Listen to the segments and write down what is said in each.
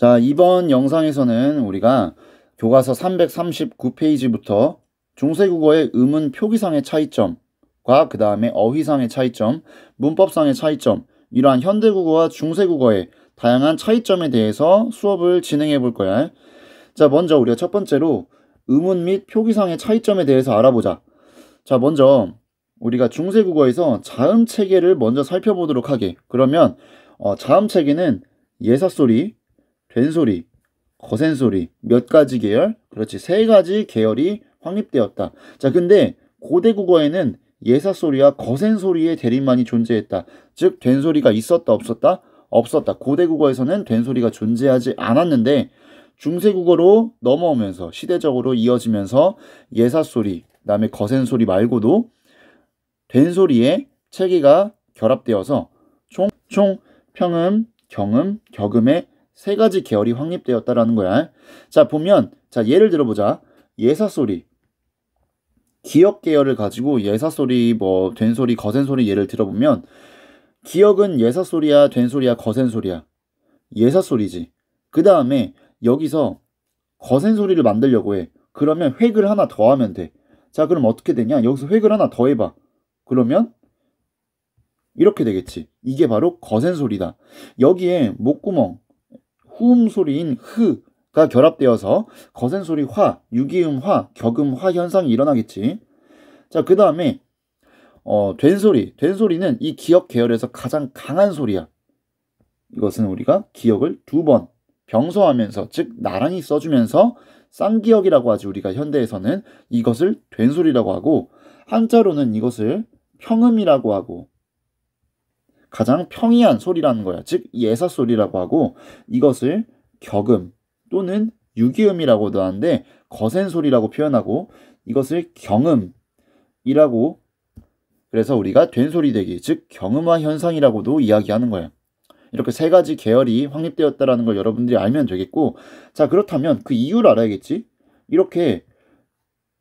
자, 이번 영상에서는 우리가 교과서 339페이지부터 중세국어의 음은 표기상의 차이점과 그 다음에 어휘상의 차이점, 문법상의 차이점, 이러한 현대국어와 중세국어의 다양한 차이점에 대해서 수업을 진행해 볼 거야. 자, 먼저 우리가 첫 번째로 음운 및 표기상의 차이점에 대해서 알아보자. 자, 먼저 우리가 중세국어에서 자음 체계를 먼저 살펴보도록 하게. 그러면 어, 자음 체계는 예사소리, 된소리, 거센소리 몇 가지 계열? 그렇지 세 가지 계열이 확립되었다. 자 근데 고대 국어에는 예사소리와 거센소리의 대립만이 존재했다. 즉 된소리가 있었다 없었다? 없었다. 고대 국어에서는 된소리가 존재하지 않았는데 중세 국어로 넘어오면서 시대적으로 이어지면서 예사소리, 그다음에 거센소리 말고도 된소리의 체계가 결합되어서 총, 총, 평음, 경음, 격음의 세 가지 계열이 확립되었다라는 거야. 자, 보면 자, 예를 들어 보자. 예사 소리. 기억 계열을 가지고 예사 소리 뭐 된소리, 거센 소리 예를 들어 보면 기억은 예사 소리야, 된소리야, 거센 소리야. 예사 소리지. 그다음에 여기서 거센 소리를 만들려고 해. 그러면 획을 하나 더 하면 돼. 자, 그럼 어떻게 되냐? 여기서 획을 하나 더 해봐. 그러면 이렇게 되겠지. 이게 바로 거센 소리다. 여기에 목구멍, 후음 소리인 흐가 결합되어서 거센 소리 화, 유기음화, 격음화 현상이 일어나겠지. 자, 그 다음에 어, 된소리. 된소리는 이 기억 계열에서 가장 강한 소리야. 이것은 우리가 기억을 두 번병소하면서즉 나란히 써주면서 쌍기억이라고 하지 우리가 현대에서는 이것을 된소리라고 하고 한자로는 이것을 평음이라고 하고 가장 평이한 소리라는 거야. 즉 예사 소리라고 하고 이것을 격음 또는 유기음이라고도 하는데 거센 소리라고 표현하고 이것을 경음이라고 그래서 우리가 된소리 되기 즉 경음화 현상이라고도 이야기하는 거예요. 이렇게 세 가지 계열이 확립되었다라는 걸 여러분들이 알면 되겠고 자 그렇다면 그 이유를 알아야겠지. 이렇게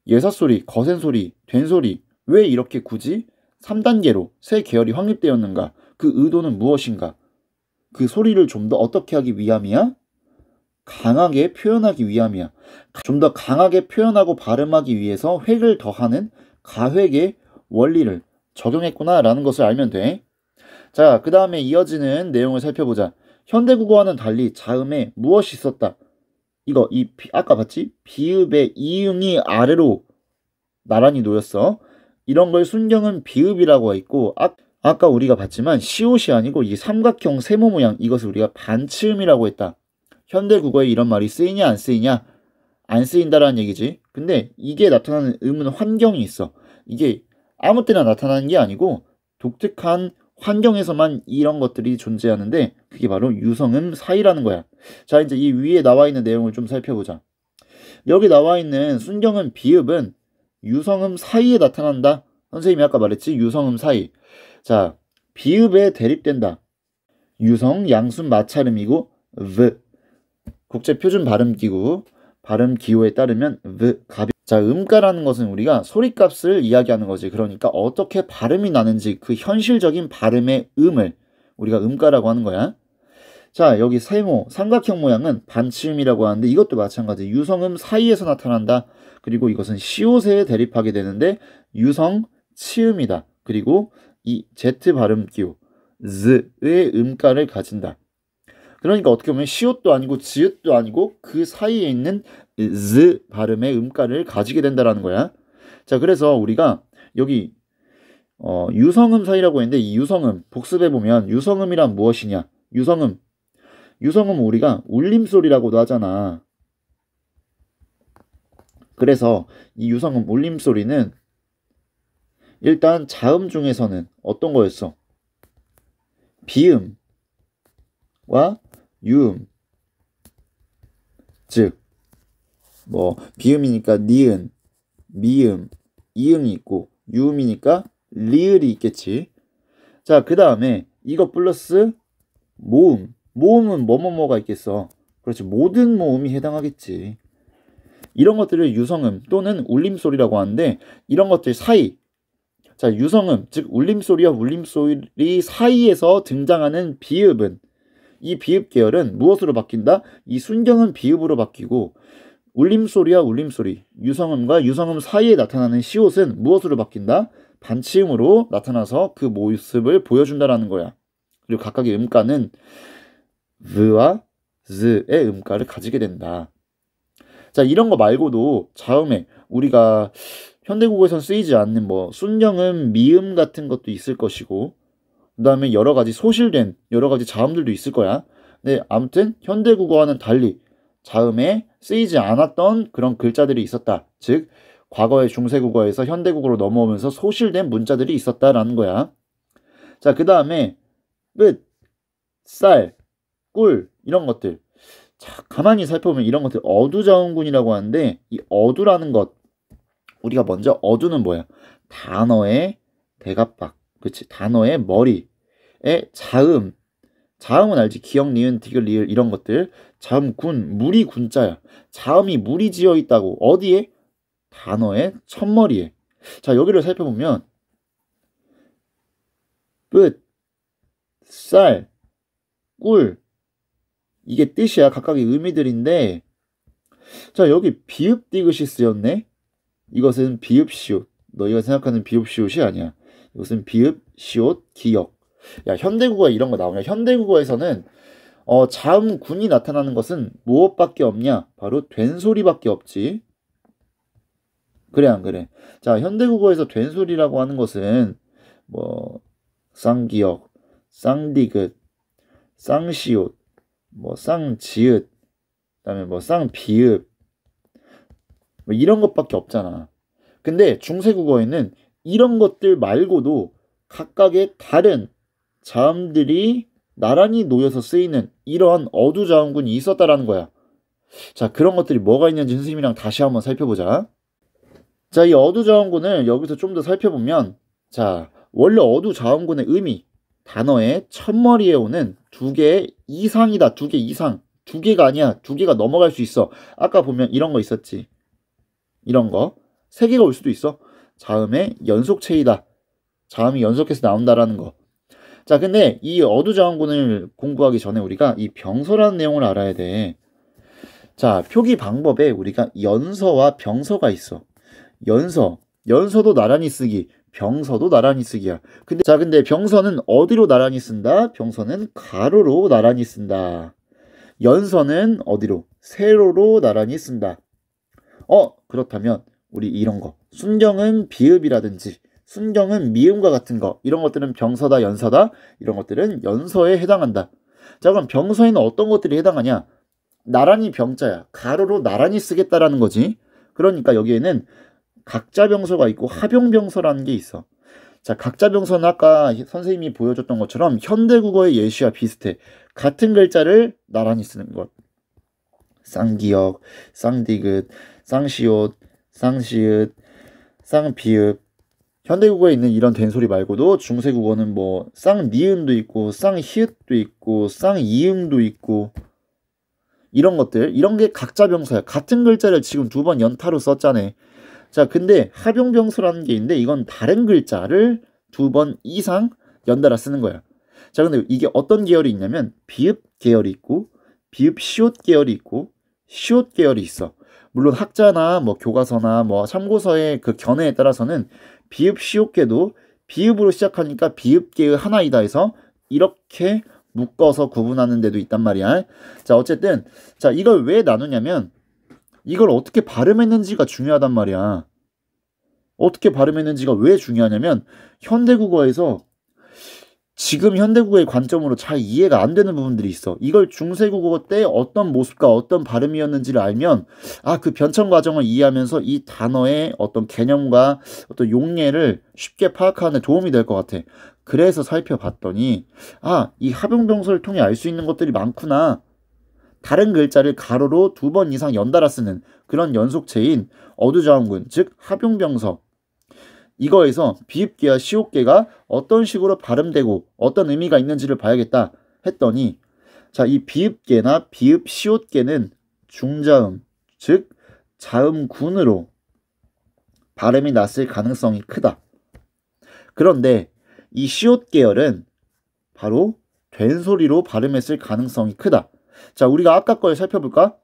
예사 소리, 거센 소리, 된소리 왜 이렇게 굳이 3단계로 세 계열이 확립되었는가? 그 의도는 무엇인가? 그 소리를 좀 더 어떻게 하기 위함이야? 강하게 표현하기 위함이야. 좀 더 강하게 표현하고 발음하기 위해서 획을 더하는 가획의 원리를 적용했구나라는 것을 알면 돼. 자, 그 다음에 이어지는 내용을 살펴보자. 현대국어와는 달리 자음에 무엇이 있었다. 이거 이 아까 봤지? 비읍의 이응이 아래로 나란히 놓였어. 이런 걸 순경은 비읍이라고 했고 앞 아까 우리가 봤지만 시옷이 아니고 이 삼각형 세모 모양 이것을 우리가 반치음이라고 했다. 현대 국어에 이런 말이 쓰이냐 안 쓰이냐? 안 쓰인다라는 얘기지. 근데 이게 나타나는 음은 환경이 있어. 이게 아무 때나 나타나는 게 아니고 독특한 환경에서만 이런 것들이 존재하는데 그게 바로 유성음 사이라는 거야. 자, 이제 이 위에 나와 있는 내용을 좀 살펴보자. 여기 나와 있는 순경음 비읍은 유성음 사이에 나타난다. 선생님이 아까 말했지 유성음 사이. 자, 비읍에 대립된다. 유성, 양순, 마찰음이고 v 국제 표준 발음 기구 발음 기호에 따르면 v 갑이 자 음가라는 것은 우리가 소리값을 이야기하는 거지 그러니까 어떻게 발음이 나는지 그 현실적인 발음의 음을 우리가 음가라고 하는 거야 자 여기 세모 삼각형 모양은 반치음이라고 하는데 이것도 마찬가지 유성음 사이에서 나타난다 그리고 이것은 시옷에 대립하게 되는데 유성 치음이다 그리고 이 Z 발음 기호 z의 음가를 가진다. 그러니까 어떻게 보면 시옷도 아니고 지읒도 아니고 그 사이에 있는 z 발음의 음가를 가지게 된다라는 거야. 자, 그래서 우리가 여기 어, 유성음 사이라고 했는데 이 유성음 복습해 보면 유성음이란 무엇이냐? 유성음 유성음 우리가 울림소리라고도 하잖아. 그래서 이 유성음 울림소리는 일단 자음 중에서는 어떤 거였어? 비음과 유음. 즉, 뭐, 비음이니까 니은, 미음, 이응이 있고, 유음이니까 리을이 있겠지. 자, 그 다음에 이거 플러스 모음. 모음은 뭐뭐뭐가 있겠어. 그렇지. 모든 모음이 해당하겠지. 이런 것들을 유성음 또는 울림소리라고 하는데 이런 것들 사이 자, 유성음, 즉 울림소리와 울림소리 사이에서 등장하는 비읍은 이 비읍 계열은 무엇으로 바뀐다? 이 순경은 비읍으로 바뀌고 울림소리와 울림소리, 유성음과 유성음 사이에 나타나는 시옷은 무엇으로 바뀐다? 반치음으로 나타나서 그 모습을 보여준다라는 거야. 그리고 각각의 음가는 르와 즈의 음가를 가지게 된다. 자, 이런 거 말고도 자음에 우리가 현대국어에선 쓰이지 않는 뭐순경음 미음 같은 것도 있을 것이고 그다음에 여러 가지 소실된 여러 가지 자음들도 있을 거야. 근데 아무튼 현대국어와는 달리 자음에 쓰이지 않았던 그런 글자들이 있었다. 즉 과거의 중세국어에서 현대국어로 넘어오면서 소실된 문자들이 있었다라는 거야. 자, 그 다음에 끝, 쌀, 꿀 이런 것들. 자, 가만히 살펴보면 이런 것들 어두자음군이라고 하는데 이 어두라는 것 우리가 먼저 어두는 뭐야? 단어의 대갑박, 그렇 단어의 머리에 자음, 자음은 알지? 기억 니은, 디귿, 리을 이런 것들. 자음군, 물이 군자야. 자음이 물이 지어 있다고 어디에? 단어의 첫머리에. 자 여기를 살펴보면 끝, 쌀, 꿀 이게 뜻이야 각각의 의미들인데 자 여기 비읍 디귿이 쓰였네 이것은 비읍시옷. 너희가 생각하는 비읍시옷이 아니야. 이것은 비읍시옷 기역. 야, 현대국어에 이런 거 나오냐? 현대국어에서는 어, 자음군이 나타나는 것은 무엇밖에 없냐? 바로 된소리밖에 없지. 그래 안 그래? 자, 현대국어에서 된소리라고 하는 것은 뭐 쌍기역, 쌍디귿, 쌍시옷, 뭐 쌍지읒, 그다음에 뭐 쌍비읍, 뭐 이런 것밖에 없잖아. 근데 중세 국어에는 이런 것들 말고도 각각의 다른 자음들이 나란히 놓여서 쓰이는 이러한 어두자음군이 있었다라는 거야. 자, 그런 것들이 뭐가 있는지 선생님이랑 다시 한번 살펴보자. 자, 이 어두자음군을 여기서 좀 더 살펴보면, 자, 원래 어두자음군의 의미, 단어의 첫머리에 오는 두 개 이상이다. 두 개 이상. 두 개가 아니야. 두 개가 넘어갈 수 있어. 아까 보면 이런 거 있었지. 이런 거 세 개가 올 수도 있어. 자음의 연속체이다. 자음이 연속해서 나온다라는 거. 자, 근데 이 어두자음군을 공부하기 전에 우리가 이 병서라는 내용을 알아야 돼. 자, 표기 방법에 우리가 연서와 병서가 있어. 연서, 연서도 나란히 쓰기, 병서도 나란히 쓰기야. 근데 자, 근데 병서는 어디로 나란히 쓴다? 병서는 가로로 나란히 쓴다. 연서는 어디로? 세로로 나란히 쓴다. 어, 그렇다면 우리 이런 거. 순정은 비읍이라든지 순정은 미음과 같은 거. 이런 것들은 병서다, 연서다. 이런 것들은 연서에 해당한다. 자, 그럼 병서에는 어떤 것들이 해당하냐? 나란히 병자야. 가로로 나란히 쓰겠다라는 거지. 그러니까 여기에는 각자 병서가 있고 합용 병서라는 게 있어. 자, 각자 병서는 아까 선생님이 보여줬던 것처럼 현대 국어의 예시와 비슷해. 같은 글자를 나란히 쓰는 것. 쌍기역, 쌍디귿, 쌍시옷, 쌍시읒, 쌍비읍 현대국어에 있는 이런 된소리 말고도 중세국어는 뭐 쌍니은도 있고 쌍히읒도 있고 쌍이응도 있고 이런 것들 이런 게 각자 병사야. 같은 글자를 지금 두 번 연타로 썼잖아. 자, 근데 합용 병수라는게 있는데 이건 다른 글자를 두 번 이상 연달아 쓰는 거야. 자, 근데 이게 어떤 계열이 있냐면 비읍 계열이 있고 비읍 시옷 계열이 있고 시옷 계열이 있어. 물론 학자나 뭐 교과서나 뭐 참고서의 그 견해에 따라서는 비읍 시옷계도 비읍으로 시작하니까 비읍계의 하나이다 해서 이렇게 묶어서 구분하는 데도 있단 말이야. 자, 어쨌든 자, 이걸 왜 나누냐면 이걸 어떻게 발음했는지가 중요하단 말이야. 어떻게 발음했는지가 왜 중요하냐면 현대 국어에서 지금 현대국어의 관점으로 잘 이해가 안 되는 부분들이 있어. 이걸 중세국어 때 어떤 모습과 어떤 발음이었는지를 알면 아 그 변천 과정을 이해하면서 이 단어의 어떤 개념과 어떤 용례를 쉽게 파악하는 데 도움이 될 것 같아. 그래서 살펴봤더니 아 이 합용병서를 통해 알 수 있는 것들이 많구나. 다른 글자를 가로로 두 번 이상 연달아 쓰는 그런 연속체인 어두자항군즉 합용병서 이거에서 비읍계와 시옷계가 어떤 식으로 발음되고 어떤 의미가 있는지를 봐야겠다 했더니 자, 이 비읍계나 비읍 시옷계는 중자음, 즉 자음군으로 발음이 났을 가능성이 크다. 그런데 이 시옷 계열은 바로 된소리로 발음했을 가능성이 크다. 자, 우리가 아까 거에 살펴볼까?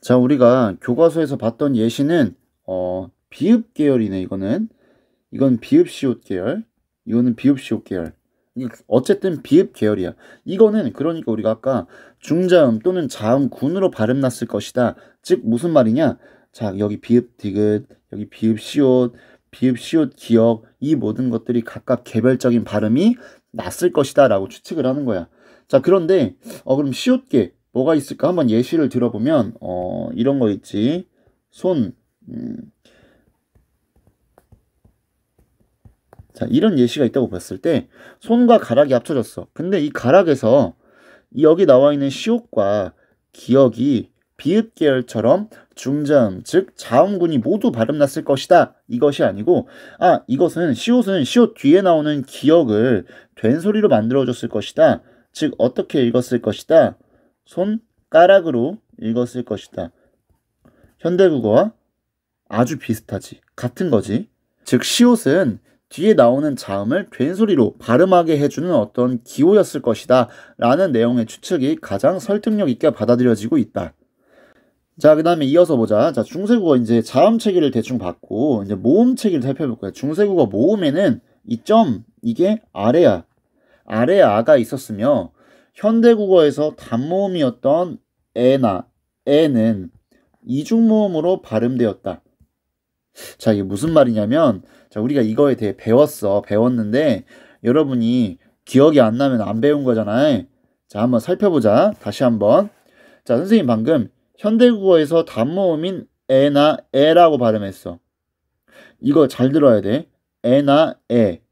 자, 우리가 교과서에서 봤던 예시는 어, 비읍 계열이네 이거는. 이건 비읍시옷 계열, 이거는 비읍시옷 계열. 어쨌든 비읍 계열이야. 이거는 그러니까 우리가 아까 중자음 또는 자음군으로 발음 났을 것이다. 즉 무슨 말이냐? 자 여기 비읍 디귿, 여기 비읍 시옷, 비읍 시옷 기역이 모든 것들이 각각 개별적인 발음이 났을 것이다라고 추측을 하는 거야. 자 그런데 어 그럼 시옷계 뭐가 있을까? 한번 예시를 들어보면 어 이런 거 있지. 손 음, 자, 이런 예시가 있다고 봤을 때 손과 가락이 합쳐졌어. 근데 이 가락에서 여기 나와 있는 시옷과 기억이 비읍 계열처럼 중자음 즉 자음군이 모두 발음났을 것이다 이것이 아니고 아 이것은 시옷은 시옷 뒤에 나오는 기억을 된소리로 만들어줬을 것이다 즉 어떻게 읽었을 것이다 손가락으로 읽었을 것이다 현대국어와 아주 비슷하지 같은 거지 즉 시옷은 뒤에 나오는 자음을 된소리로 발음하게 해주는 어떤 기호였을 것이다 라는 내용의 추측이 가장 설득력 있게 받아들여지고 있다. 자, 그 다음에 이어서 보자. 자, 중세국어 이제 자음 체계를 대충 봤고, 이제 모음 체계를 살펴볼 거야. 중세국어 모음에는 이 점, 이게 아래야. 아래 아가 있었으며, 현대국어에서 단모음이었던 에나, 에는 이중모음으로 발음되었다. 자, 이게 무슨 말이냐면, 자, 우리가 이거에 대해 배웠어. 배웠는데 여러분이 기억이 안 나면 안 배운 거잖아요. 자, 한번 살펴보자. 다시 한번. 자, 선생님 방금 현대국어에서 단모음인 에나 에라고 발음했어. 이거 잘 들어야 돼. 에나 에.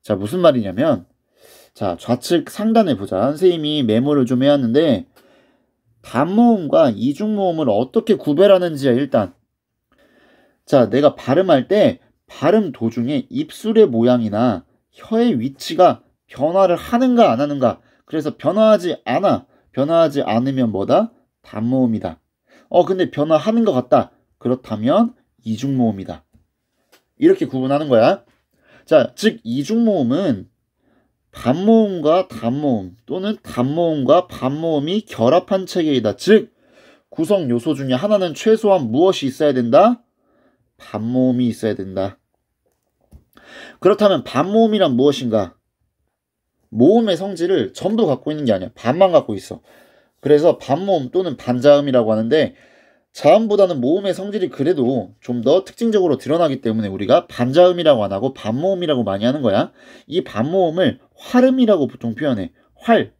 자, 무슨 말이냐면 자, 좌측 상단에 보자. 선생님이 메모를 좀 해왔는데 단모음과 이중모음을 어떻게 구별하는지야 일단. 자, 내가 발음할 때 발음 도중에 입술의 모양이나 혀의 위치가 변화를 하는가 안 하는가. 그래서 변화하지 않아. 변화하지 않으면 뭐다? 단모음이다. 어, 근데 변화하는 것 같다. 그렇다면 이중모음이다. 이렇게 구분하는 거야. 자, 즉 이중모음은 반모음과 단모음 또는 단모음과 반모음이 결합한 체계이다. 즉 구성 요소 중에 하나는 최소한 무엇이 있어야 된다? 반모음이 있어야 된다. 그렇다면 반모음이란 무엇인가? 모음의 성질을 전부 갖고 있는 게 아니야. 반만 갖고 있어. 그래서 반모음 또는 반자음이라고 하는데 자음보다는 모음의 성질이 그래도 좀 더 특징적으로 드러나기 때문에 우리가 반자음이라고 안 하고 반모음이라고 많이 하는 거야. 이 반모음을 활음이라고 보통 표현해. 활.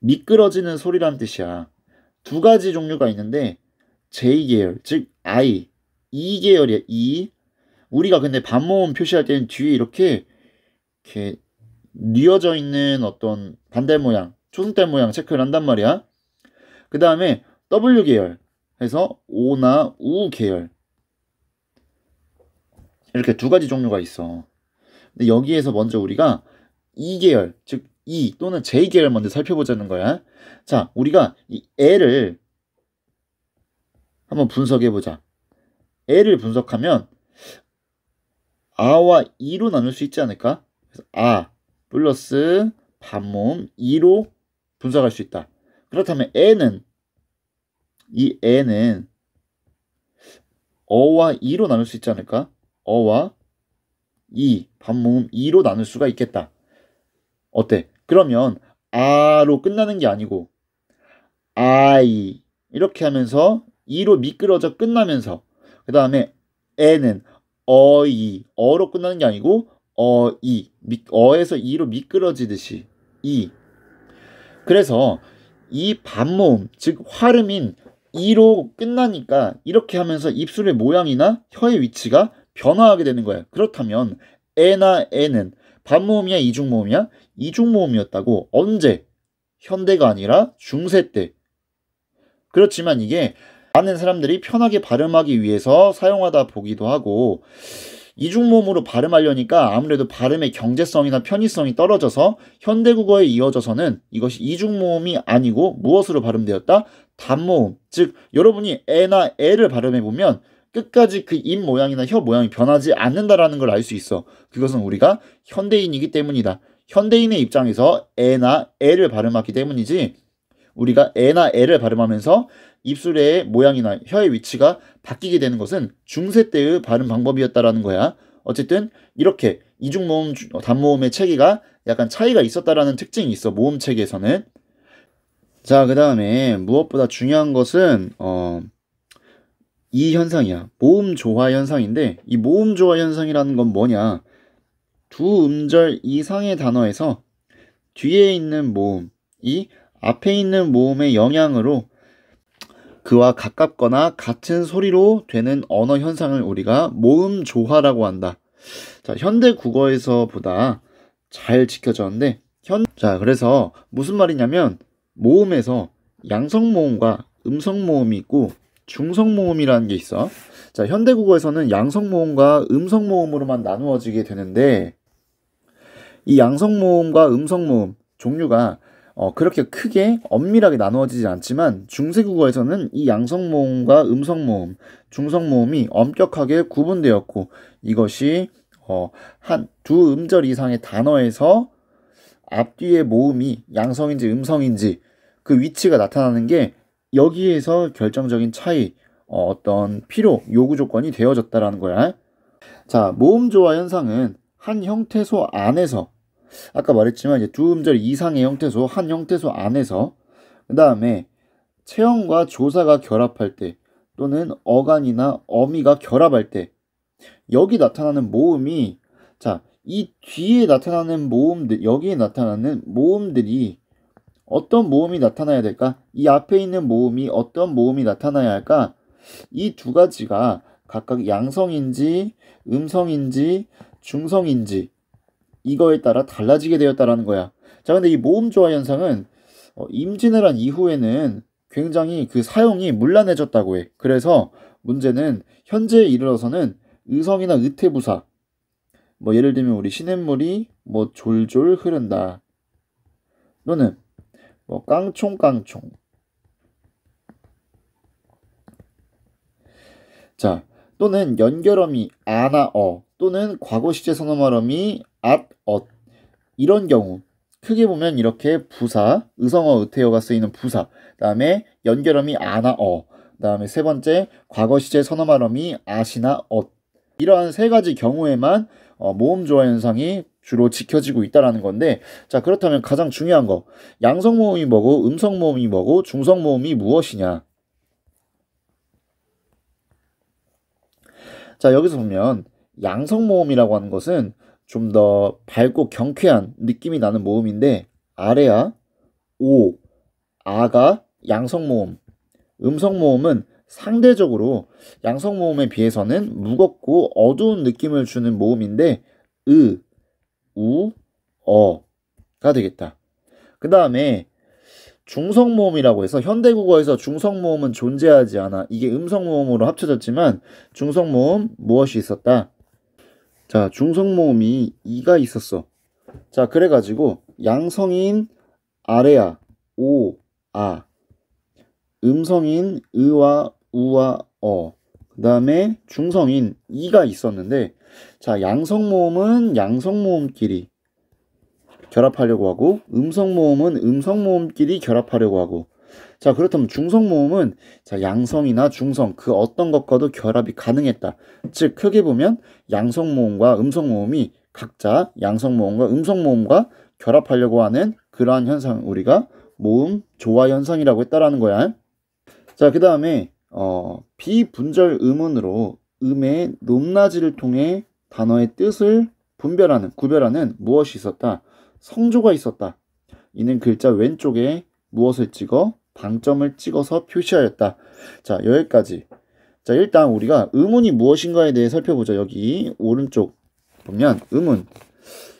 미끄러지는 소리란 뜻이야. 두 가지 종류가 있는데 제계열즉 I, 2계열이야. E, 우리가 근데 반모음 표시할 때는 뒤에 이렇게 이렇게 뉘어져 있는 어떤 반대 모양, 초승달 모양 체크를 한단 말이야. 그 다음에 W 계열 해서 O나 U 계열 이렇게 두 가지 종류가 있어. 근데 여기에서 먼저 우리가 E 계열, 즉 E 또는 J 계열 먼저 살펴보자는 거야. 자, 우리가 이 L을 한번 분석해 보자. L을 분석하면 아와 이로 나눌 수 있지 않을까? 그래서 아 플러스 반모음 이로 분석할 수 있다. 그렇다면 에는 이 에는 어와 이로 나눌 수 있지 않을까? 어와 이 반모음 이로 나눌 수가 있겠다. 어때? 그러면 아로 끝나는 게 아니고 아이 이렇게 하면서 이로 미끄러져 끝나면서 그 다음에 에는 어이 어로 끝나는 게 아니고 어이 어에서 이로 미끄러지듯이 이 그래서 이 반모음 즉 화음인 이로 끝나니까 이렇게 하면서 입술의 모양이나 혀의 위치가 변화하게 되는 거예요. 그렇다면 에나 에는 반모음이야 이중모음이야 이중모음이었다고 언제 현대가 아니라 중세 때 그렇지만 이게 많은 사람들이 편하게 발음하기 위해서 사용하다 보기도 하고 이중모음으로 발음하려니까 아무래도 발음의 경제성이나 편의성이 떨어져서 현대국어에 이어져서는 이것이 이중모음이 아니고 무엇으로 발음되었다? 단모음. 즉 여러분이 에나 에를 발음해 보면 끝까지 그 입 모양이나 혀 모양이 변하지 않는다라는 걸 알 수 있어. 그것은 우리가 현대인이기 때문이다. 현대인의 입장에서 에나 에를 발음하기 때문이지 우리가 에나 에를 발음하면서 입술의 모양이나 혀의 위치가 바뀌게 되는 것은 중세 때의 발음 방법이었다라는 거야. 어쨌든 이렇게 이중 모음 어, 단모음의 체계가 약간 차이가 있었다라는 특징이 있어 모음 체계에서는. 자, 그 다음에 무엇보다 중요한 것은 어, 이 현상이야. 모음 조화 현상인데 이 모음 조화 현상이라는 건 뭐냐? 두 음절 이상의 단어에서 뒤에 있는 모음이 앞에 있는 모음의 영향으로 그와 가깝거나 같은 소리로 되는 언어 현상을 우리가 모음 조화라고 한다. 자, 현대 국어에서보다 잘 지켜졌는데 현... 자, 그래서 무슨 말이냐면 모음에서 양성 모음과 음성 모음이 있고 중성 모음이라는 게 있어. 자, 현대 국어에서는 양성 모음과 음성 모음으로만 나누어지게 되는데 이 양성 모음과 음성 모음 종류가 어, 그렇게 크게 엄밀하게 나누어지지 않지만 중세 국어에서는 이 양성 모음과 음성 모음, 중성 모음이 엄격하게 구분되었고 이것이 어, 한 두 음절 이상의 단어에서 앞뒤의 모음이 양성인지 음성인지 그 위치가 나타나는 게 여기에서 결정적인 차이, 어, 어떤 필요, 요구 조건이 되어졌다라는 거야. 자, 모음 조화 현상은 한 형태소 안에서 아까 말했지만 이제 두 음절 이상의 형태소, 한 형태소 안에서 그 다음에 체형과 조사가 결합할 때 또는 어간이나 어미가 결합할 때 여기 나타나는 모음이 자, 이 뒤에 나타나는 모음들, 여기에 나타나는 모음들이 어떤 모음이 나타나야 될까? 이 앞에 있는 모음이 어떤 모음이 나타나야 할까? 이 두 가지가 각각 양성인지 음성인지 중성인지 이거에 따라 달라지게 되었다라는 거야. 자, 근데 이 모음조화 현상은 어, 임진왜란 이후에는 굉장히 그 사용이 문란해졌다고 해. 그래서 문제는 현재에 이르러서는 의성이나 의태부사 뭐 예를 들면 우리 시냇물이 뭐 졸졸 흐른다 또는 뭐 깡총깡총 자 또는 연결음이 아나 어 또는 과거 시제 선어말음이 at, 엇 이런 경우 크게 보면 이렇게 부사, 의성어, 의태어가 쓰이는 부사, 그다음에 연결음이 아나 어, 그다음에 세 번째 과거 시제 선어말음이 아시나 엇 이러한 세 가지 경우에만 어, 모음 조화 현상이 주로 지켜지고 있다라는 건데 자 그렇다면 가장 중요한 거 양성 모음이 뭐고 음성 모음이 뭐고 중성 모음이 무엇이냐 자 여기서 보면 양성 모음이라고 하는 것은 좀더 밝고 경쾌한 느낌이 나는 모음인데 아래야 오 아가 양성 모음 음성 모음은 상대적으로 양성 모음에 비해서는 무겁고 어두운 느낌을 주는 모음인데 으, 우, 어가 되겠다. 그 다음에 중성 모음이라고 해서 현대 국어에서 중성 모음은 존재하지 않아. 이게 음성 모음으로 합쳐졌지만 중성 모음 무엇이 있었다? 자, 중성 모음이 이가 있었어. 자, 그래가지고 양성인 아래야, 오, 아. 음성인 으와, 우와, 어. 그 다음에 중성인 이가 있었는데, 자, 양성 모음은 양성 모음끼리 결합하려고 하고, 음성 모음은 음성 모음끼리 결합하려고 하고, 자, 그렇다면 중성 모음은 자, 양성이나 중성 그 어떤 것과도 결합이 가능했다. 즉 크게 보면 양성 모음과 음성 모음이 각자 양성 모음과 음성 모음과 결합하려고 하는 그러한 현상 우리가 모음 조화 현상이라고 했다라는 거야. 자, 그다음에 어, 비분절 음운으로 음의 높낮이를 통해 단어의 뜻을 분별하는 구별하는 무엇이 있었다. 성조가 있었다. 이는 글자 왼쪽에 무엇을 찍어 방점을 찍어서 표시하였다. 자, 여기까지. 자, 일단 우리가 의문이 무엇인가에 대해 살펴보자. 여기 오른쪽 보면 의문.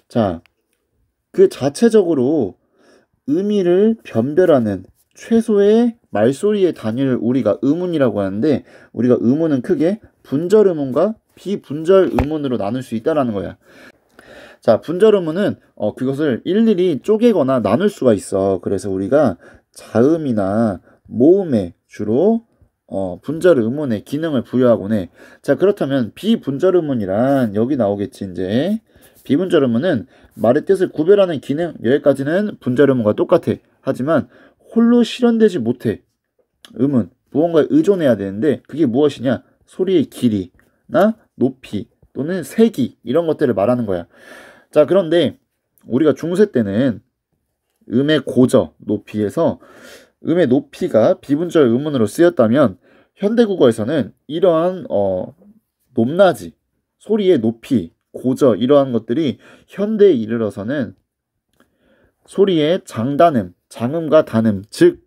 자, 그 자체적으로 의미를 변별하는 최소의 말소리의 단위를 우리가 의문이라고 하는데 우리가 의문은 크게 분절 의문과 비분절 의문으로 나눌 수있다는 거야. 자, 분절 의문은 어, 그것을 일일이 쪼개거나 나눌 수가 있어. 그래서 우리가 자음이나 모음에 주로 어, 분절 음원의 기능을 부여하곤 해. 자, 그렇다면 비분절 음원이란 여기 나오겠지, 이제. 비분절 음원은 말의 뜻을 구별하는 기능, 여기까지는 분절 음원과 똑같아. 하지만 홀로 실현되지 못해. 음은 무언가에 의존해야 되는데 그게 무엇이냐? 소리의 길이나 높이 또는 세기 이런 것들을 말하는 거야. 자, 그런데 우리가 중세 때는 음의 고저, 높이에서 음의 높이가 비분절 음운으로 쓰였다면 현대 국어에서는 이러한 어, 높낮이, 소리의 높이, 고저 이러한 것들이 현대에 이르러서는 소리의 장단음, 장음과 단음, 즉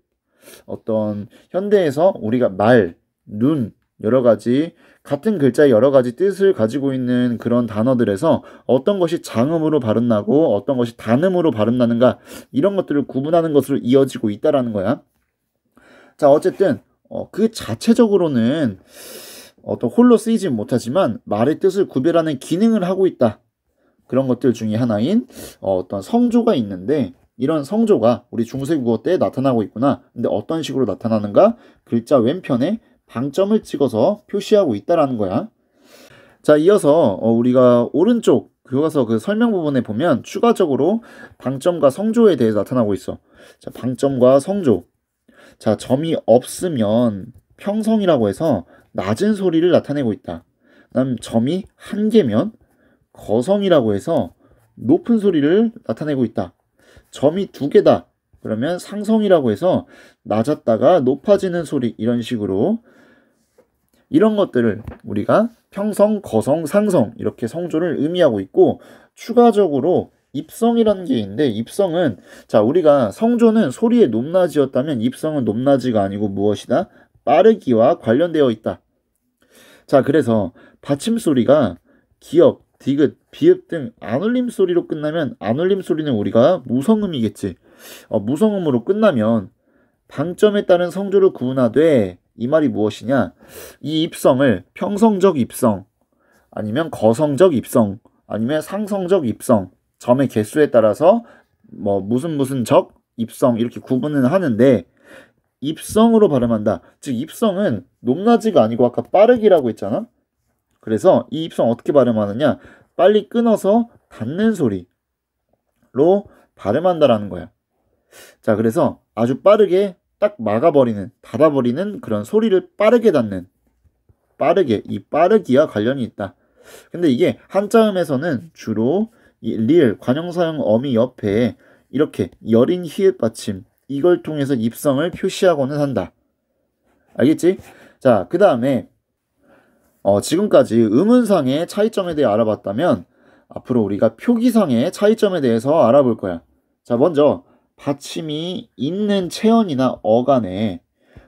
어떤 현대에서 우리가 말, 눈 여러 가지 같은 글자의 여러 가지 뜻을 가지고 있는 그런 단어들에서 어떤 것이 장음으로 발음나고 어떤 것이 단음으로 발음나는가 이런 것들을 구분하는 것으로 이어지고 있다라는 거야. 자, 어쨌든 어, 그 자체적으로는 어떤 홀로 쓰이진 못하지만 말의 뜻을 구별하는 기능을 하고 있다. 그런 것들 중에 하나인 어, 어떤 성조가 있는데 이런 성조가 우리 중세국어 때 나타나고 있구나. 근데 어떤 식으로 나타나는가? 글자 왼편에 방점을 찍어서 표시하고 있다라는 거야. 자, 이어서 어, 우리가 오른쪽 교과서 그 설명 부분에 보면 추가적으로 방점과 성조에 대해서 나타나고 있어. 자, 방점과 성조. 자, 점이 없으면 평성이라고 해서 낮은 소리를 나타내고 있다. 그다음 점이 한 개면 거성이라고 해서 높은 소리를 나타내고 있다. 점이 두 개다. 그러면 상성이라고 해서 낮았다가 높아지는 소리 이런 식으로 이런 것들을 우리가 평성, 거성, 상성 이렇게 성조를 의미하고 있고 추가적으로 입성이라는 게 있는데 입성은 자 우리가 성조는 소리의 높낮이였다면 입성은 높낮이가 아니고 무엇이다? 빠르기와 관련되어 있다. 자 그래서 받침 소리가 기역, 디귿, 비읍 등 안울림 소리로 끝나면 안울림 소리는 우리가 무성음이겠지. 어, 무성음으로 끝나면 방점에 따른 성조를 구분하되 이 말이 무엇이냐? 이 입성을 평성적 입성, 아니면 거성적 입성, 아니면 상성적 입성, 점의 개수에 따라서 뭐 무슨 무슨 적 입성 이렇게 구분은 하는데 입성으로 발음한다. 즉 입성은 높낮이가 아니고 아까 빠르기라고 했잖아. 그래서 이 입성 어떻게 발음하느냐? 빨리 끊어서 닿는 소리로 발음한다라는 거야. 자, 그래서 아주 빠르게 딱 막아버리는, 닫아버리는 그런 소리를 빠르게 닫는, 빠르게, 이 빠르기와 관련이 있다. 근데 이게 한자음에서는 주로 이 리을, 관용사형 어미 옆에 이렇게 여린 히읗 받침, 이걸 통해서 입성을 표시하고는 한다. 알겠지? 자, 그 다음에 어, 지금까지 음운상의 차이점에 대해 알아봤다면 앞으로 우리가 표기상의 차이점에 대해서 알아볼 거야. 자, 먼저 받침이 있는 체언이나 어간에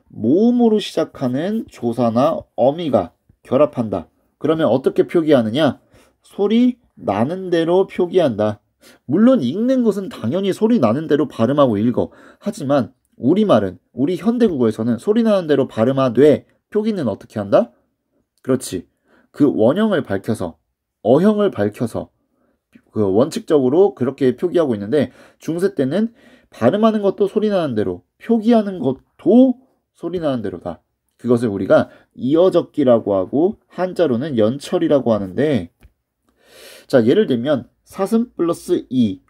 모음으로 시작하는 조사나 어미가 결합한다. 그러면 어떻게 표기하느냐? 소리 나는 대로 표기한다. 물론 읽는 것은 당연히 소리 나는 대로 발음하고 읽어. 하지만 우리말은 우리 현대국어에서는 소리 나는 대로 발음하되 표기는 어떻게 한다? 그렇지. 그 원형을 밝혀서 어형을 밝혀서 그 원칙적으로 그렇게 표기하고 있는데 중세 때는 발음하는 것도 소리나는 대로, 표기하는 것도 소리나는 대로다. 그것을 우리가 이어적기라고 하고 한자로는 연철이라고 하는데 자 예를 들면 사슴 플러스 이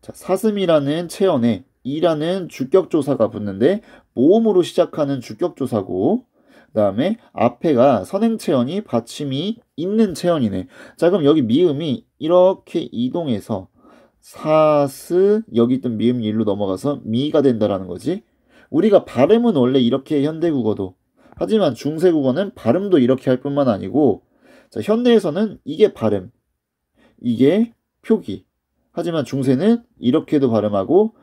자, 사슴이라는 체언에 이라는 주격조사가 붙는데 모음으로 시작하는 주격조사고 그 다음에 앞에가 선행체언이 받침이 있는 체언이네 자 그럼 여기 미음이 이렇게 이동해서 사스 여기 있던 미음 일로 넘어가서 미가 된다라는 거지. 우리가 발음은 원래 이렇게 현대 국어도 하지만 중세 국어는 발음도 이렇게 할 뿐만 아니고 자, 현대에서는 이게 발음, 이게 표기. 하지만 중세는 이렇게도 발음하고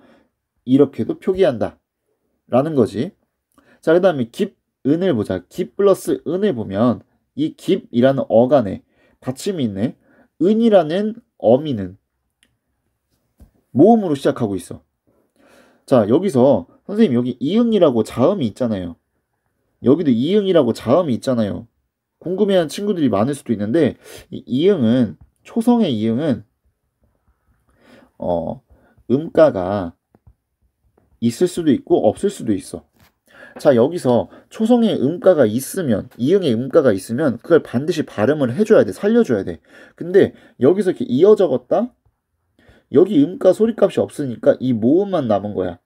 이렇게도 표기한다. 라는 거지. 자, 그 다음에 깁, 은을 보자. 깁 플러스 은을 보면 이 깁이라는 어간에 받침이 있네. 은이라는 어미는 모음으로 시작하고 있어. 자, 여기서 선생님 여기 이응이라고 자음이 있잖아요. 여기도 이응이라고 자음이 있잖아요. 궁금해하는 친구들이 많을 수도 있는데 이 이응은 초성의 이응은 어, 음가가 있을 수도 있고 없을 수도 있어. 자, 여기서 초성의 음가가 있으면, 이응의 음가가 있으면 그걸 반드시 발음을 해줘야 돼. 살려줘야 돼. 근데 여기서 이렇게 이어 적었다? 여기 음가 소리값이 없으니까 이 모음만 남은 거야.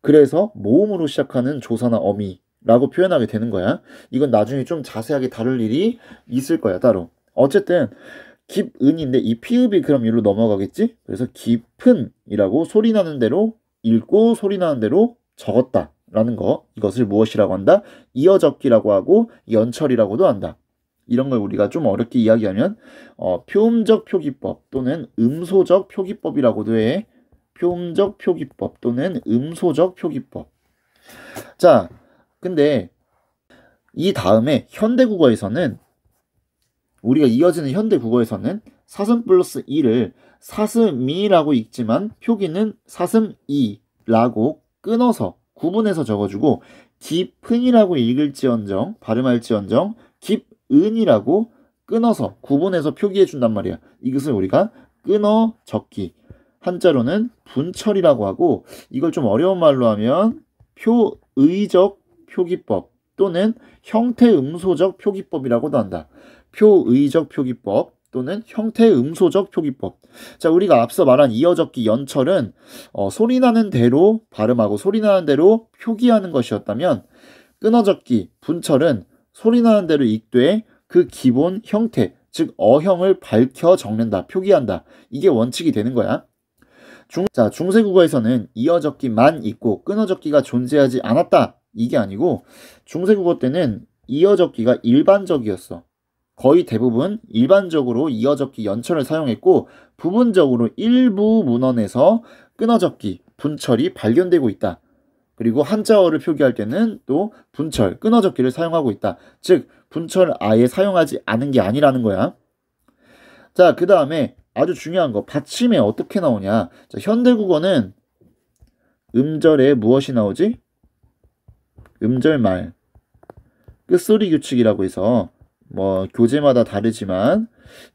그래서 모음으로 시작하는 조사나 어미라고 표현하게 되는 거야. 이건 나중에 좀 자세하게 다룰 일이 있을 거야, 따로. 어쨌든 깊은인데 이 피읍이 그럼 일로 넘어가겠지? 그래서 깊은이라고 소리 나는 대로 읽고 소리 나는 대로 적었다. 라는 거 이것을 무엇이라고 한다? 이어적기라고 하고 연철이라고도 한다. 이런 걸 우리가 좀 어렵게 이야기하면 어, 표음적 표기법 또는 음소적 표기법이라고도 해. 표음적 표기법 또는 음소적 표기법. 자, 근데 이 다음에 현대 국어에서는 우리가 이어지는 현대 국어에서는 사슴 플러스 2를 사슴이라고 읽지만 표기는 사슴이라고 끊어서 구분해서 적어주고 깊은이라고 읽을지언정 발음할지언정 은이라고 끊어서 구분해서 표기해 준단 말이야. 이것을 우리가 끊어 적기. 한자로는 분철이라고 하고 이걸 좀 어려운 말로 하면 표의적 표기법 또는 형태 음소적 표기법이라고도 한다. 표의적 표기법 또는 형태 음소적 표기법. 자, 우리가 앞서 말한 이어적기 연철은 어, 소리 나는 대로 발음하고 소리 나는 대로 표기하는 것이었다면 끊어적기 분철은 소리나는 대로 읽되 그 기본 형태, 즉 어형을 밝혀 적는다, 표기한다. 이게 원칙이 되는 거야. 중, 자, 중세 국어에서는 이어적기만 있고 끊어적기가 존재하지 않았다. 이게 아니고 중세 국어 때는 이어적기가 일반적이었어. 거의 대부분 일반적으로 이어적기 연철을 사용했고 부분적으로 일부 문헌에서 끊어적기, 분철이 발견되고 있다. 그리고 한자어를 표기할 때는 또 분철, 끊어적기를 사용하고 있다. 즉, 분철 아예 사용하지 않은 게 아니라는 거야. 자, 그 다음에 아주 중요한 거, 받침에 어떻게 나오냐. 자, 현대국어는 음절에 무엇이 나오지? 음절말. 끝소리 규칙이라고 해서 뭐 교재마다 다르지만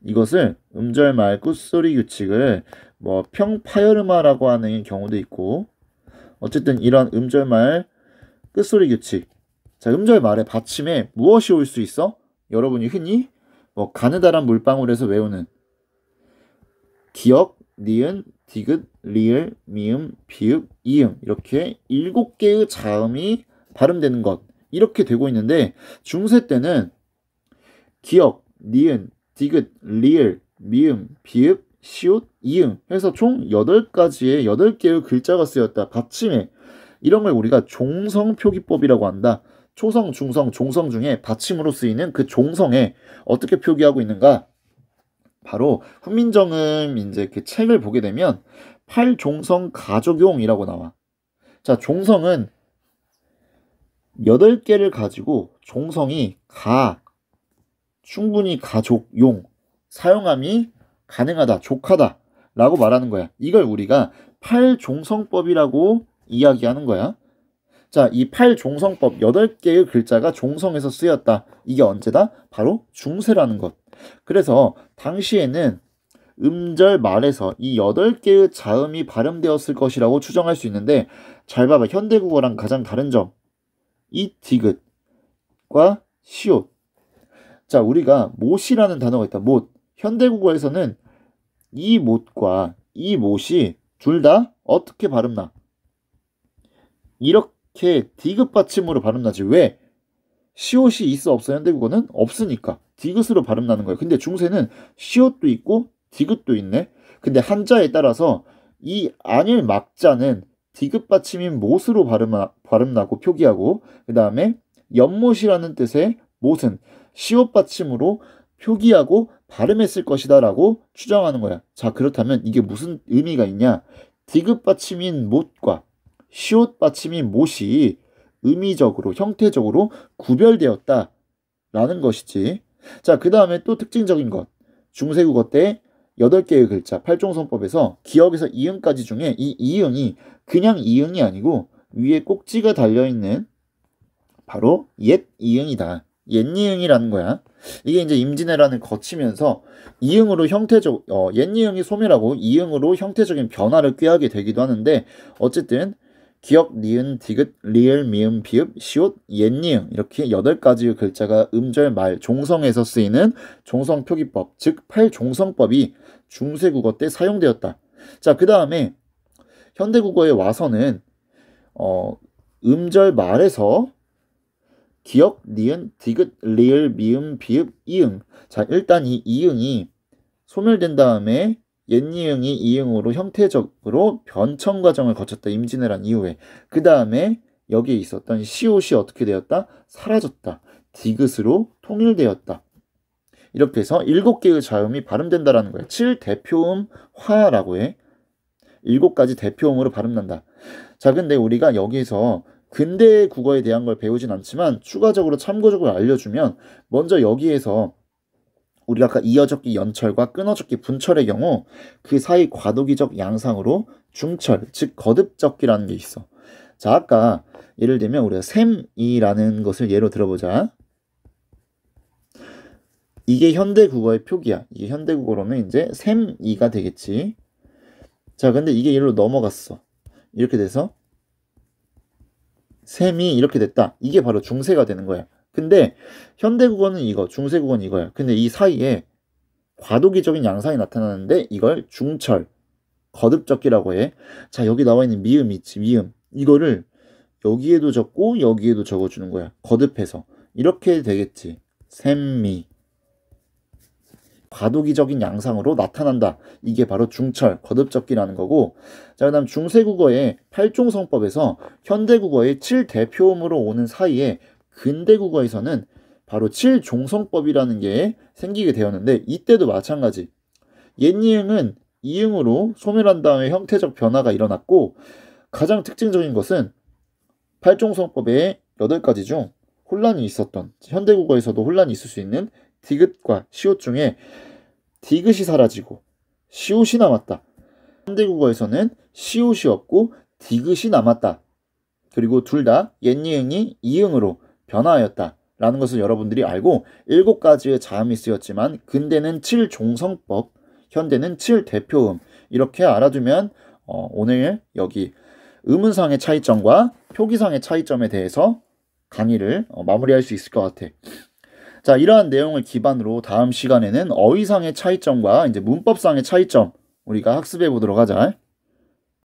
이것을 음절말 끝소리 규칙을 뭐 평파열음화라고 하는 경우도 있고 어쨌든 이런 음절말 끝소리 규칙. 자, 음절말의 받침에 무엇이 올 수 있어? 여러분이 흔히 뭐 가느다란 물방울에서 외우는 기억, 니은, 디귿, 리을, 미음, 비읍, 이음 이렇게 일곱 개의 자음이 발음되는 것 이렇게 되고 있는데 중세 때는 기억, 니은, 디귿, 리을, 미음, 비읍, 시옷, 이응 해서 총 8가지의 8개의 글자가 쓰였다. 받침에 이런 걸 우리가 종성 표기법이라고 한다. 초성, 중성, 종성 중에 받침으로 쓰이는 그 종성에 어떻게 표기하고 있는가? 바로 훈민정음 이제 그 책을 보게 되면 팔종성 가족용이라고 나와. 자, 종성은 8개를 가지고 종성이 가, 충분히 가족용, 사용함이 가능하다, 족하다 라고 말하는 거야. 이걸 우리가 팔종성법이라고 이야기하는 거야. 자, 이 팔종성법 8개의 글자가 종성에서 쓰였다. 이게 언제다? 바로 중세라는 것. 그래서 당시에는 음절 말에서 이 8개의 자음이 발음되었을 것이라고 추정할 수 있는데 잘 봐봐. 현대국어랑 가장 다른 점. 이 디귿과 시옷. 자, 우리가 못이라는 단어가 있다. 못. 현대국어에서는 이 못과 이 못이 둘 다 어떻게 발음나? 이렇게 디귿 받침으로 발음나지. 왜? 시옷이 있어 없어 현대국어는 없으니까 디귿으로 발음나는 거예요. 근데 중세는 시옷도 있고 디귿도 있네. 근데 한자에 따라서 이 안일 막자는 디귿 받침인 못으로 발음하, 발음나고 표기하고 그 다음에 연못이라는 뜻의 못은 시옷 받침으로 표기하고 발음했을 것이다 라고 추정하는 거야. 자, 그렇다면 이게 무슨 의미가 있냐? 디귿 받침인 못과 시옷 받침인 못이 의미적으로, 형태적으로 구별되었다 라는 것이지. 자, 그 다음에 또 특징적인 것. 중세국어 때 8개의 글자, 8종선법에서 기억에서 이응까지 중에 이 이응이 그냥 이응이 아니고 위에 꼭지가 달려있는 바로 옛 이응이다. 옛 이응이라는 거야. 이게 이제 임진왜란을 거치면서 이응으로 형태적 어, 옛 이응이 소멸하고 이응으로 형태적인 변화를 꾀하게 되기도 하는데 어쨌든 기역, 니은, 디귿, 리을, 미음, 비읍, 시옷, 옛 이응 이렇게 여덟 가지의 글자가 음절, 말, 종성에서 쓰이는 종성 표기법, 즉 팔종성법이 중세 국어 때 사용되었다. 자, 그 다음에 현대 국어에 와서는 어, 음절 말에서 기역, 니은, 디귿, 리을, 미음, 비읍, 이응. 자, 일단 이 이응이 소멸된 다음에 옛 이응이 이응으로 형태적으로 변천 과정을 거쳤다. 임진왜란 이후에. 그 다음에 여기에 있었던 시옷이 어떻게 되었다? 사라졌다. 디귿으로 통일되었다. 이렇게 해서 일곱 개의 자음이 발음된다라는 거예요. 7 대표음 화라고 해. 일곱 가지 대표음으로 발음난다. 자, 근데 우리가 여기서 에 근대 국어에 대한 걸 배우진 않지만 추가적으로 참고적으로 알려주면 먼저 여기에서 우리가 아까 이어적기 연철과 끊어적기 분철의 경우 그 사이 과도기적 양상으로 중철, 즉 거듭적기라는 게 있어. 자, 아까 예를 들면 우리가 샘이라는 것을 예로 들어보자. 이게 현대 국어의 표기야. 이게 현대 국어로는 이제 샘이가 되겠지. 자, 근데 이게 예로 넘어갔어. 이렇게 돼서 셈이 이렇게 됐다. 이게 바로 중세가 되는 거야. 근데 현대국어는 이거, 중세국어는 이거야. 근데 이 사이에 과도기적인 양상이 나타나는데 이걸 중철, 거듭적기라고 해. 자, 여기 나와 있는 미음 있지, 미음. 이거를 여기에도 적고 여기에도 적어주는 거야. 거듭해서. 이렇게 되겠지. 셈미. 과도기적인 양상으로 나타난다. 이게 바로 중철, 거듭적기라는 거고 자, 그 다음 중세국어의 팔종성법에서 현대국어의 7대표음으로 오는 사이에 근대국어에서는 바로 7종성법이라는 게 생기게 되었는데 이때도 마찬가지 옛이응은 이응으로 소멸한 다음에 형태적 변화가 일어났고 가장 특징적인 것은 팔종성법의 8가지 중 혼란이 있었던 현대국어에서도 혼란이 있을 수 있는 디귿과 시옷 중에 디귿이 사라지고 시옷이 남았다. 현대국어에서는 시옷이 없고 디귿이 남았다. 그리고 둘 다 옛니응이 이응으로 변화하였다. 라는 것을 여러분들이 알고 일곱 가지의 자음이 쓰였지만 근대는 칠종성법 현대는 칠대표음 이렇게 알아두면 어, 오늘 여기 의문상의 차이점과 표기상의 차이점에 대해서 강의를 어, 마무리할 수 있을 것 같아. 자, 이러한 내용을 기반으로 다음 시간에는 어휘상의 차이점과 이제 문법상의 차이점 우리가 학습해 보도록 하자.